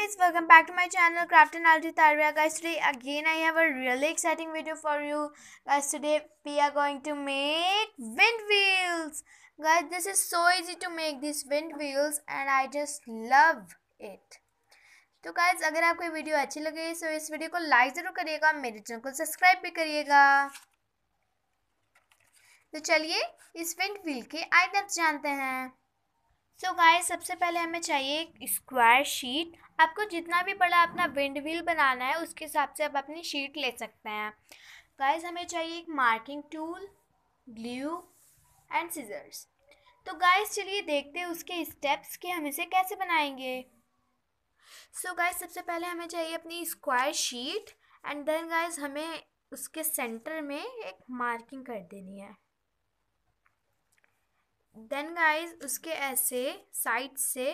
guys welcome back to my channel craft and analogy tarvia guys today again i have a really exciting video for you guys today we are going to make wind wheels guys this is so easy to make these wind wheels and i just love it तो guys अगर आपको ये video अच्छी लगे तो इस video को like ज़रूर करिएगा मेरे चैनल को सब्सक्राइब भी करिएगा तो चलिए इस विंड व्हील के आइटम्स जानते हैं सो so गाइस सबसे पहले हमें चाहिए एक स्क्वायर शीट आपको जितना भी बड़ा अपना विंड व्हील बनाना है उसके हिसाब से आप अपनी शीट ले सकते हैं गाइस हमें चाहिए एक marking tool glue and scissors तो गाइस चलिए देखते हैं उसके स्टेप्स कि हम इसे कैसे बनाएंगे सो so गाइस सबसे पहले हमें चाहिए अपनी square sheet and then guys हमें उसके सेंटर में एक मार्किंग कर देनी है देन गाइज उसके ऐसे साइड से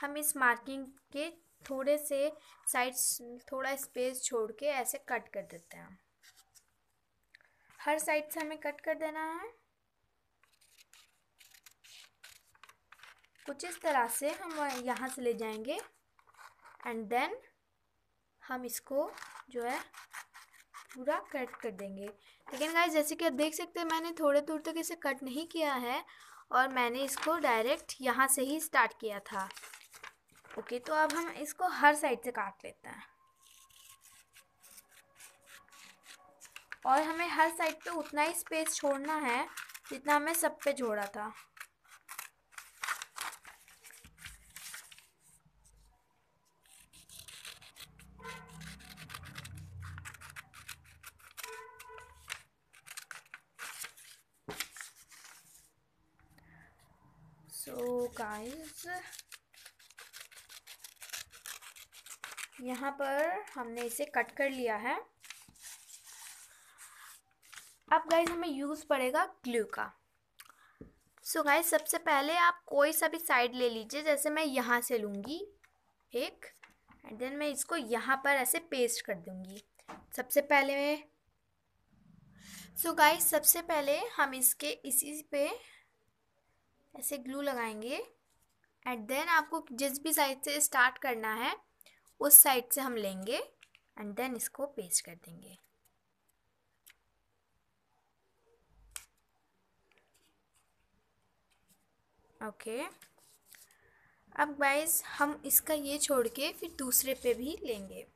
हम इस मार्किंग के थोड़े से साइड थोड़ा स्पेस छोड़ के ऐसे कट कर देते हैं हर साइड से हमें कट कर देना है कुछ इस तरह से हम यहाँ से ले जाएंगे एंड देन हम इसको जो है पूरा कट कर देंगे लेकिन गाइज जैसे कि आप देख सकते हैं मैंने थोड़े दूर तक इसे कट नहीं किया है और मैंने इसको डायरेक्ट यहाँ से ही स्टार्ट किया था ओके तो अब हम इसको हर साइड से काट लेते हैं और हमें हर साइड पे उतना ही स्पेस छोड़ना है जितना हमें सब पे छोड़ा था सो गाइस यहाँ पर हमने इसे कट कर लिया है अब गाइस हमें यूज़ पड़ेगा ग्लू का सो so गाइस सबसे पहले आप कोई सा भी साइड ले लीजिए जैसे मैं यहाँ से लूँगी एक एंड देन मैं इसको यहाँ पर ऐसे पेस्ट कर दूँगी सबसे पहले मैं सो so सबसे पहले हम इसके इसी पे ऐसे ग्लू लगाएंगे एंड देन आपको जिस भी साइड से स्टार्ट करना है उस साइड से हम लेंगे एंड देन इसको पेस्ट कर देंगे ओके okay. अब गाइस हम इसका ये छोड़ के फिर दूसरे पे भी लेंगे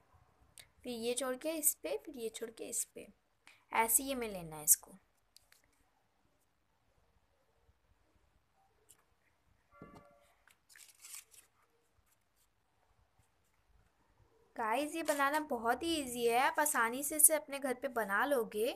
फिर ये छोड़ के इस पर फिर ये छोड़ के इस पर ऐसे ही हमें लेना है इसको गाइस ये बनाना बहुत ही इजी है आप आसानी से इसे अपने घर पे बना लोगे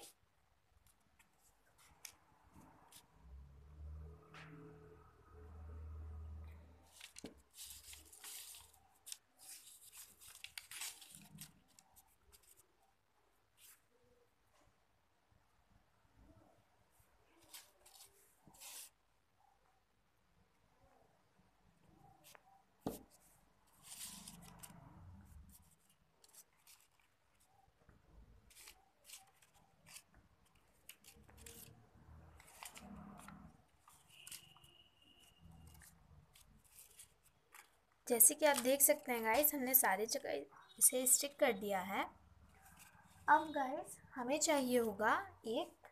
जैसे कि आप देख सकते हैं गाइस हमने सारे जगह इसे स्टिक कर दिया है अब गाइस हमें चाहिए होगा एक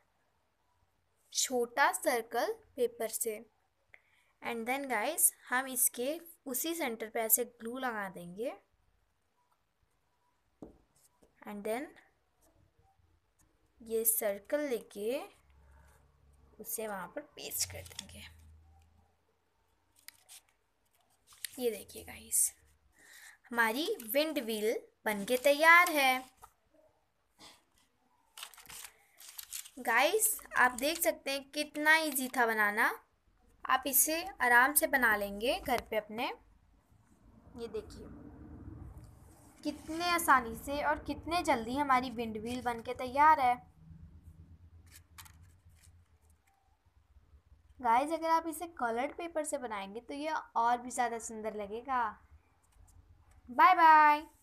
छोटा सर्कल पेपर से एंड देन गाइस हम इसके उसी सेंटर पे ऐसे ग्लू लगा देंगे एंड देन ये सर्कल लेके उसे वहाँ पर पेस्ट कर देंगे ये देखिए गाइस हमारी विंड व्हील बन के तैयार है गाइस आप देख सकते हैं कितना इजी था बनाना आप इसे आराम से बना लेंगे घर पे अपने ये देखिए कितने आसानी से और कितने जल्दी हमारी विंड व्हील बन के तैयार है गाइज अगर आप इसे कलर्ड पेपर से बनाएंगे तो ये और भी ज़्यादा सुंदर लगेगा बाय बाय